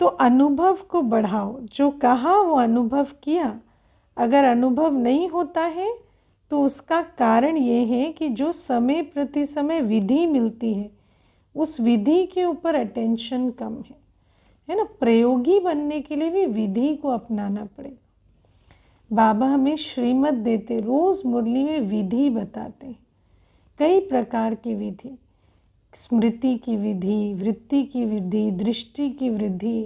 तो अनुभव को बढ़ाओ जो कहा वो अनुभव किया अगर अनुभव नहीं होता है तो उसका कारण ये है कि जो समय प्रति समय विधि मिलती है उस विधि के ऊपर अटेंशन कम है है ना प्रयोगी बनने के लिए भी विधि को अपनाना पड़ेगा बाबा हमें श्रीमत देते रोज़ मुरली में विधि बताते हैं कई प्रकार की विधि स्मृति की विधि वृत्ति की विधि दृष्टि की वृद्धि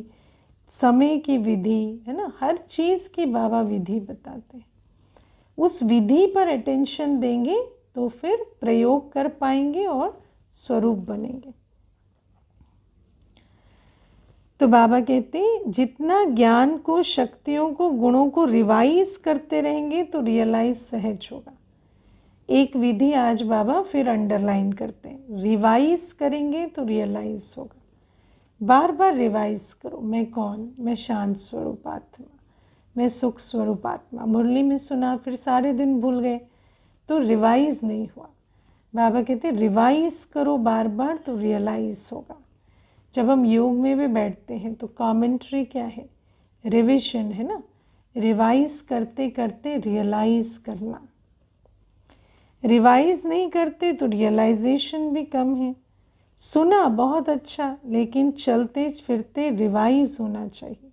समय की विधि है ना हर चीज़ की बाबा विधि बताते हैं उस विधि पर अटेंशन देंगे तो फिर प्रयोग कर पाएंगे और स्वरूप बनेंगे तो बाबा कहते हैं जितना ज्ञान को शक्तियों को गुणों को रिवाइज करते रहेंगे तो रियलाइज सहज होगा एक विधि आज बाबा फिर अंडरलाइन करते हैं रिवाइज करेंगे तो रियलाइज होगा बार बार रिवाइज करो मैं कौन मैं शांत स्वरूप आत्मा मैं सुख स्वरूप आत्मा मुरली में सुना फिर सारे दिन भूल गए तो रिवाइज नहीं हुआ बाबा कहते रिवाइज करो बार बार तो रियलाइज होगा जब हम योग में भी बैठते हैं तो कॉमेंट्री क्या है रिविजन है ना रिवाइज करते करते रियलाइज करना रिवाइज नहीं करते तो रियलाइजेशन भी कम है सुना बहुत अच्छा लेकिन चलते फिरते रिवाइज होना चाहिए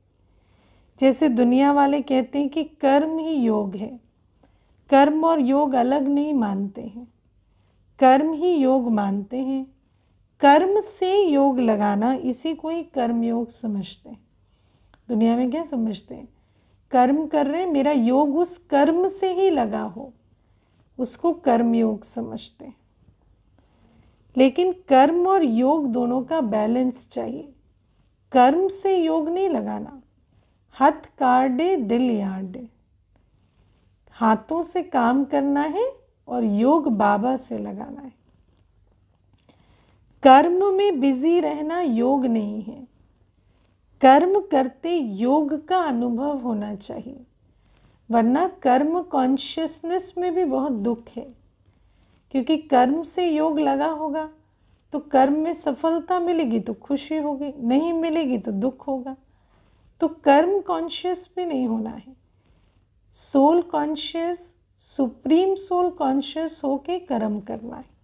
जैसे दुनिया वाले कहते हैं कि कर्म ही योग है कर्म और योग अलग नहीं मानते हैं कर्म ही योग मानते हैं कर्म से योग लगाना इसी को ही कर्मयोग समझते हैं दुनिया में क्या समझते हैं कर्म कर रहे हैं मेरा योग उस कर्म से ही लगा हो उसको कर्म योग समझते हैं लेकिन कर्म और योग दोनों का बैलेंस चाहिए कर्म से योग नहीं लगाना हथ कार्डे दिल याडे हाथों से काम करना है और योग बाबा से लगाना है कर्म में बिजी रहना योग नहीं है कर्म करते योग का अनुभव होना चाहिए वरना कर्म कॉन्शियसनेस में भी बहुत दुख है क्योंकि कर्म से योग लगा होगा तो कर्म में सफलता मिलेगी तो खुशी होगी नहीं मिलेगी तो दुख होगा तो कर्म कॉन्शियस भी नहीं होना है soul conscious supreme soul conscious होके कर्म करना है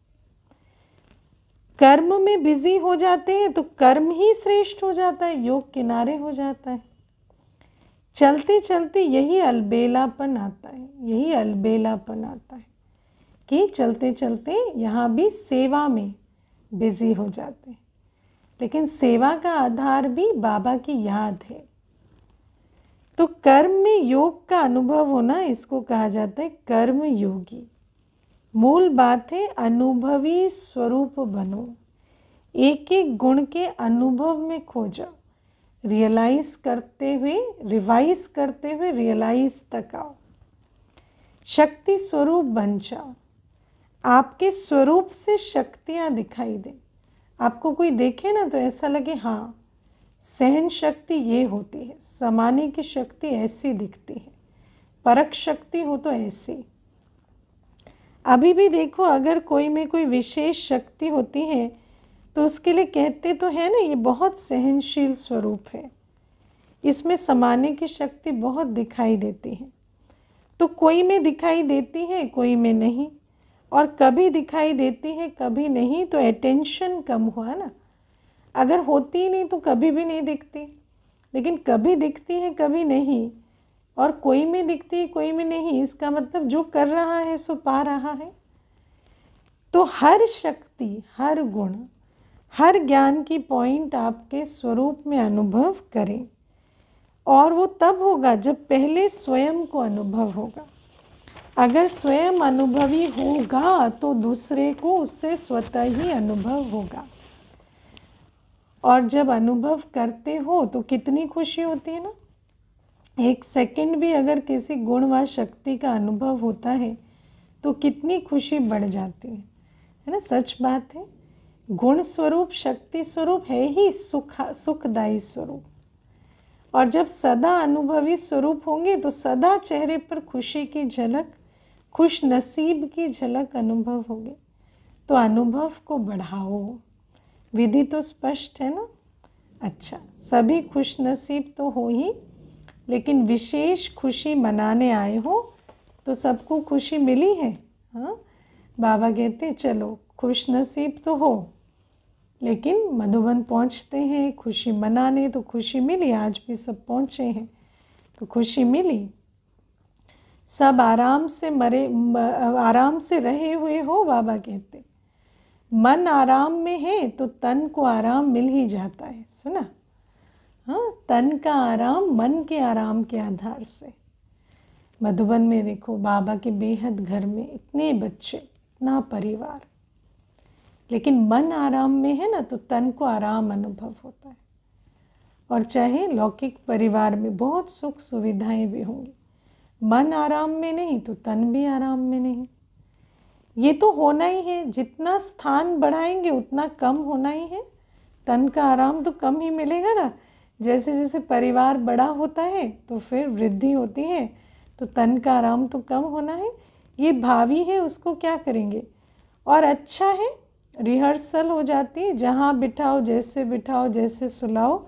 कर्म में बिजी हो जाते हैं तो कर्म ही श्रेष्ठ हो जाता है योग किनारे हो जाता है चलते चलते यही अलबेलापन आता है यही अलबेलापन आता है कि चलते चलते यहाँ भी सेवा में बिज़ी हो जाते हैं लेकिन सेवा का आधार भी बाबा की याद है तो कर्म में योग का अनुभव होना इसको कहा जाता है कर्म योगी मूल बात है अनुभवी स्वरूप बनो एक एक गुण के अनुभव में खो जाओ रियलाइज करते हुए रिवाइज करते हुए रियलाइज तक आओ शक्ति स्वरूप बन जाओ आपके स्वरूप से शक्तियाँ दिखाई दें आपको कोई देखे ना तो ऐसा लगे हाँ सहन शक्ति ये होती है समाने की शक्ति ऐसी दिखती है परख शक्ति हो तो ऐसी अभी भी देखो अगर कोई में कोई विशेष शक्ति होती है तो उसके लिए कहते तो है ना ये बहुत सहनशील स्वरूप है इसमें समाने की शक्ति बहुत दिखाई देती है तो कोई में दिखाई देती है कोई में नहीं और कभी दिखाई देती है कभी नहीं तो अटेंशन कम हुआ ना अगर होती ही नहीं तो कभी भी नहीं दिखती लेकिन कभी दिखती है कभी नहीं और कोई में दिखती है कोई में नहीं इसका मतलब जो कर रहा है सो पा रहा है तो हर शक्ति हर गुण हर ज्ञान की पॉइंट आपके स्वरूप में अनुभव करें और वो तब होगा जब पहले स्वयं को अनुभव होगा अगर स्वयं अनुभवी होगा तो दूसरे को उससे स्वतः ही अनुभव होगा और जब अनुभव करते हो तो कितनी खुशी होती है ना एक सेकंड भी अगर किसी गुण व शक्ति का अनुभव होता है तो कितनी खुशी बढ़ जाती है है ना सच बात है गुण स्वरूप शक्ति स्वरूप है ही सुख सुखदायी स्वरूप और जब सदा अनुभवी स्वरूप होंगे तो सदा चेहरे पर खुशी की झलक खुश नसीब की झलक अनुभव होगी तो अनुभव को बढ़ाओ विधि तो स्पष्ट है ना अच्छा सभी खुश नसीब तो हो ही लेकिन विशेष खुशी मनाने आए हो तो सबको खुशी मिली है हाँ बाबा कहते चलो खुश नसीब तो हो लेकिन मधुबन पहुंचते हैं खुशी मनाने तो खुशी मिली आज भी सब पहुंचे हैं तो खुशी मिली सब आराम से मरे आराम से रहे हुए हो बाबा कहते मन आराम में है तो तन को आराम मिल ही जाता है सुना हाँ तन का आराम मन के आराम के आधार से मधुबन में देखो बाबा के बेहद घर में इतने बच्चे इतना परिवार लेकिन मन आराम में है ना तो तन को आराम अनुभव होता है और चाहे लौकिक परिवार में बहुत सुख सुविधाएं भी होंगी मन आराम में नहीं तो तन भी आराम में नहीं ये तो होना ही है जितना स्थान बढ़ाएंगे उतना कम होना ही है तन का आराम तो कम ही मिलेगा ना जैसे जैसे परिवार बड़ा होता है तो फिर वृद्धि होती है तो तन का आराम तो कम होना है ये भावी है उसको क्या करेंगे और अच्छा है रिहर्सल हो जाती जहाँ बिठाओ जैसे बिठाओ जैसे सुलाओ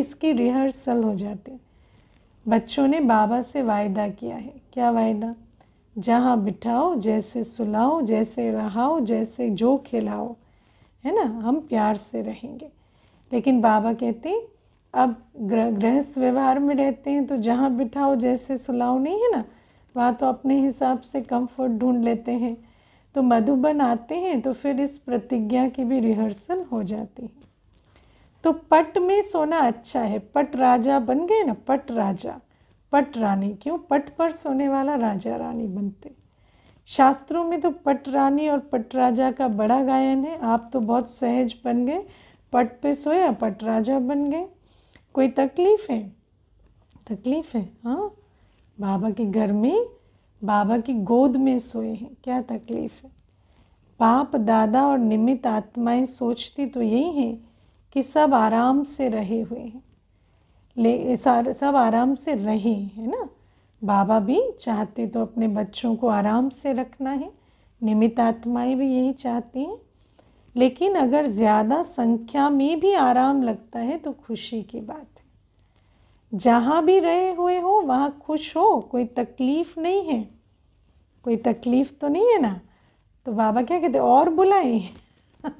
इसकी रिहर्सल हो जाती बच्चों ने बाबा से वायदा किया है क्या वायदा जहाँ बिठाओ जैसे सुलाओ जैसे रहाओ जैसे जो खिलाओ है ना हम प्यार से रहेंगे लेकिन बाबा कहते हैं अब गृहस्थ व्यवहार में रहते हैं तो जहाँ बिठाओ जैसे सुलाओ नहीं है ना वहाँ तो अपने हिसाब से कंफर्ट ढूंढ लेते हैं तो मधुबन आते हैं तो फिर इस प्रतिज्ञा की भी रिहर्सल हो जाती है तो पट में सोना अच्छा है पट राजा बन गए ना पट राजा पट रानी क्यों पट पर सोने वाला राजा रानी बनते शास्त्रों में तो पट रानी और पट राजा का बड़ा गायन है आप तो बहुत सहज बन गए पट पे सोया पट राजा बन गए कोई तकलीफ़ है तकलीफ़ है हाँ बाबा के घर में बाबा की गोद में सोए हैं क्या तकलीफ़ है बाप दादा और निमित आत्माएं सोचती तो यही हैं कि सब आराम से रहे हुए हैं ले सब आराम से रहे हैं ना बाबा भी चाहते तो अपने बच्चों को आराम से रखना है निमित आत्माएं भी यही चाहती हैं लेकिन अगर ज़्यादा संख्या में भी आराम लगता है तो खुशी की बात है जहाँ भी रहे हुए हो वहाँ खुश हो कोई तकलीफ़ नहीं है कोई तकलीफ़ तो नहीं है ना तो बाबा क्या कहते और बुलाएं (laughs)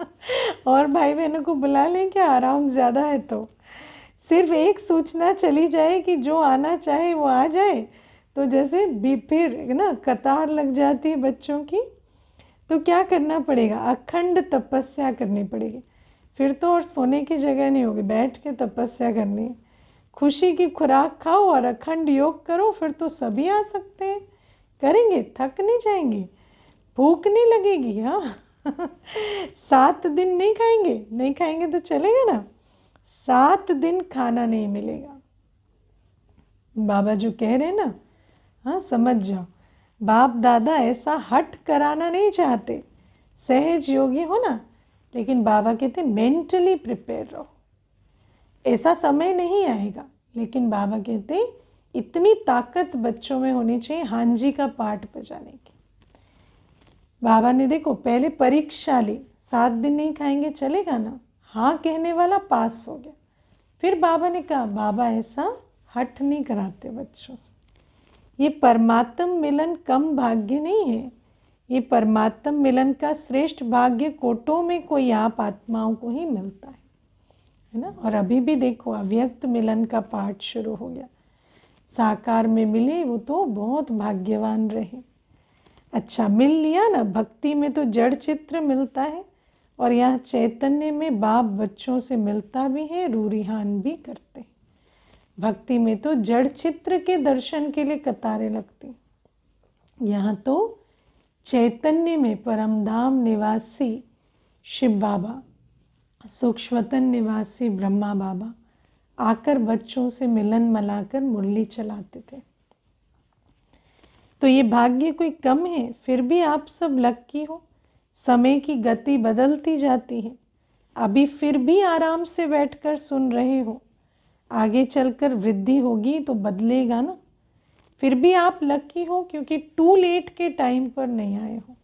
और भाई बहनों को बुला लें क्या आराम ज़्यादा है तो सिर्फ एक सूचना चली जाए कि जो आना चाहे वो आ जाए तो जैसे भी फिर ना कतार लग जाती है बच्चों की तो क्या करना पड़ेगा अखंड तपस्या करनी पड़ेगी फिर तो और सोने की जगह नहीं होगी बैठ के तपस्या करनी खुशी की खुराक खाओ और अखंड योग करो फिर तो सभी आ सकते हैं करेंगे थक नहीं जाएंगे भूख नहीं लगेगी हाँ सात दिन नहीं खाएंगे नहीं खाएंगे तो चलेगा ना सात दिन खाना नहीं मिलेगा बाबा जो कह रहे हैं ना हाँ समझ जाओ बाप दादा ऐसा हट कराना नहीं चाहते सहज योगी हो ना लेकिन बाबा कहते मेंटली प्रिपेयर रहो ऐसा समय नहीं आएगा लेकिन बाबा कहते इतनी ताकत बच्चों में होनी चाहिए हांजी का पाठ बजाने की बाबा ने देखो पहले परीक्षा ली सात दिन नहीं खाएंगे चलेगा ना हाँ कहने वाला पास हो गया फिर बाबा ने कहा बाबा ऐसा हट नहीं कराते बच्चों से ये परमात्म मिलन कम भाग्य नहीं है ये परमात्म मिलन का श्रेष्ठ भाग्य कोटों में कोई आप आत्माओं को ही मिलता है है ना और अभी भी देखो अव्यक्त मिलन का पाठ शुरू हो गया साकार में मिले वो तो बहुत भाग्यवान रहे अच्छा मिल लिया ना भक्ति में तो जड़ चित्र मिलता है और यहाँ चैतन्य में बाप बच्चों से मिलता भी है रूरिहान भी करते हैं भक्ति में तो जड़ चित्र के दर्शन के लिए कतारें लगती यहाँ तो चैतन्य में परमधाम निवासी शिव बाबा सूक्ष्मतन निवासी ब्रह्मा बाबा आकर बच्चों से मिलन मलाकर मुरली चलाते थे तो ये भाग्य कोई कम है फिर भी आप सब लक्की हो समय की गति बदलती जाती है अभी फिर भी आराम से बैठकर सुन रहे हो आगे चलकर वृद्धि होगी तो बदलेगा ना फिर भी आप लक्की हो क्योंकि टू लेट के टाइम पर नहीं आए हो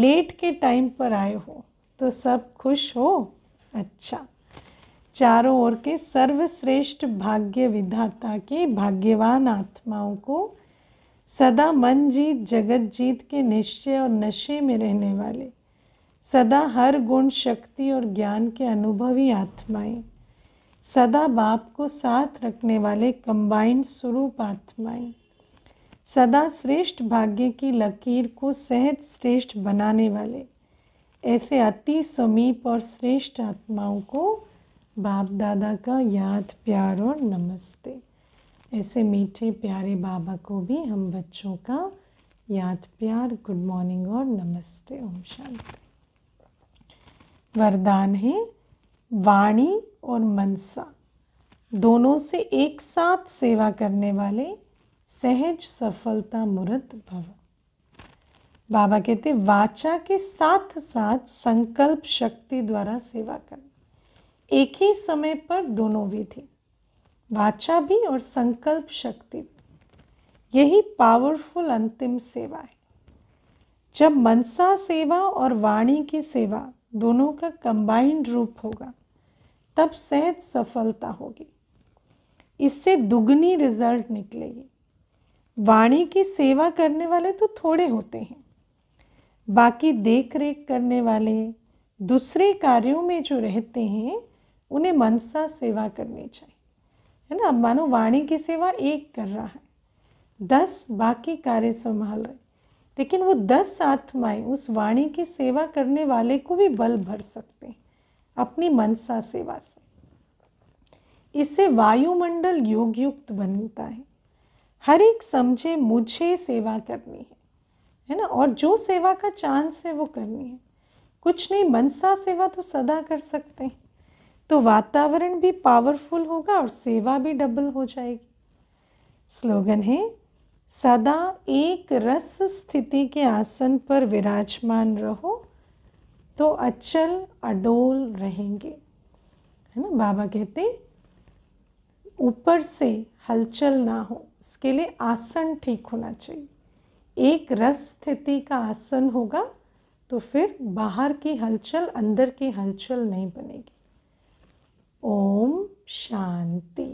लेट के टाइम पर आए हो तो सब खुश हो अच्छा चारों ओर के सर्वश्रेष्ठ भाग्य विधाता के भाग्यवान आत्माओं को सदा मन जीत जगत जीत के निश्चय और नशे में रहने वाले सदा हर गुण शक्ति और ज्ञान के अनुभवी आत्माएं सदा बाप को साथ रखने वाले कंबाइंड स्वरूप आत्माएं सदा श्रेष्ठ भाग्य की लकीर को सहज श्रेष्ठ बनाने वाले ऐसे अति समीप और श्रेष्ठ आत्माओं को बाप दादा का याद प्यार और नमस्ते ऐसे मीठे प्यारे बाबा को भी हम बच्चों का याद प्यार गुड मॉर्निंग और नमस्ते ओम शांति वरदान है वाणी और मनसा दोनों से एक साथ सेवा करने वाले सहज सफलता मूर्त भव बाबा कहते वाचा के साथ साथ संकल्प शक्ति द्वारा सेवा करना एक ही समय पर दोनों भी थी वाचा भी और संकल्प शक्ति भी यही पावरफुल अंतिम सेवा है जब मनसा सेवा और वाणी की सेवा दोनों का कंबाइंड रूप होगा तब सहज सफलता होगी इससे दुगनी रिजल्ट निकलेगी वाणी की सेवा करने वाले तो थोड़े होते हैं बाकी देख रेख करने वाले दूसरे कार्यों में जो रहते हैं उन्हें मनसा सेवा करनी चाहिए है ना मानो वाणी की सेवा एक कर रहा है दस बाकी कार्य संभाल रहे लेकिन वो दस आत्माएं उस वाणी की सेवा करने वाले को भी बल भर सकते हैं अपनी मनसा सेवा से इससे वायुमंडल योग युक्त बनता है हर एक समझे मुझे सेवा करनी है है ना और जो सेवा का चांस है वो करनी है कुछ नहीं मनसा सेवा तो सदा कर सकते हैं तो वातावरण भी पावरफुल होगा और सेवा भी डबल हो जाएगी स्लोगन है सदा एक रस स्थिति के आसन पर विराजमान रहो तो अचल अडोल रहेंगे है ना बाबा कहते ऊपर से हलचल ना हो उसके लिए आसन ठीक होना चाहिए एक रस स्थिति का आसन होगा तो फिर बाहर की हलचल अंदर की हलचल नहीं बनेगी ओम शांति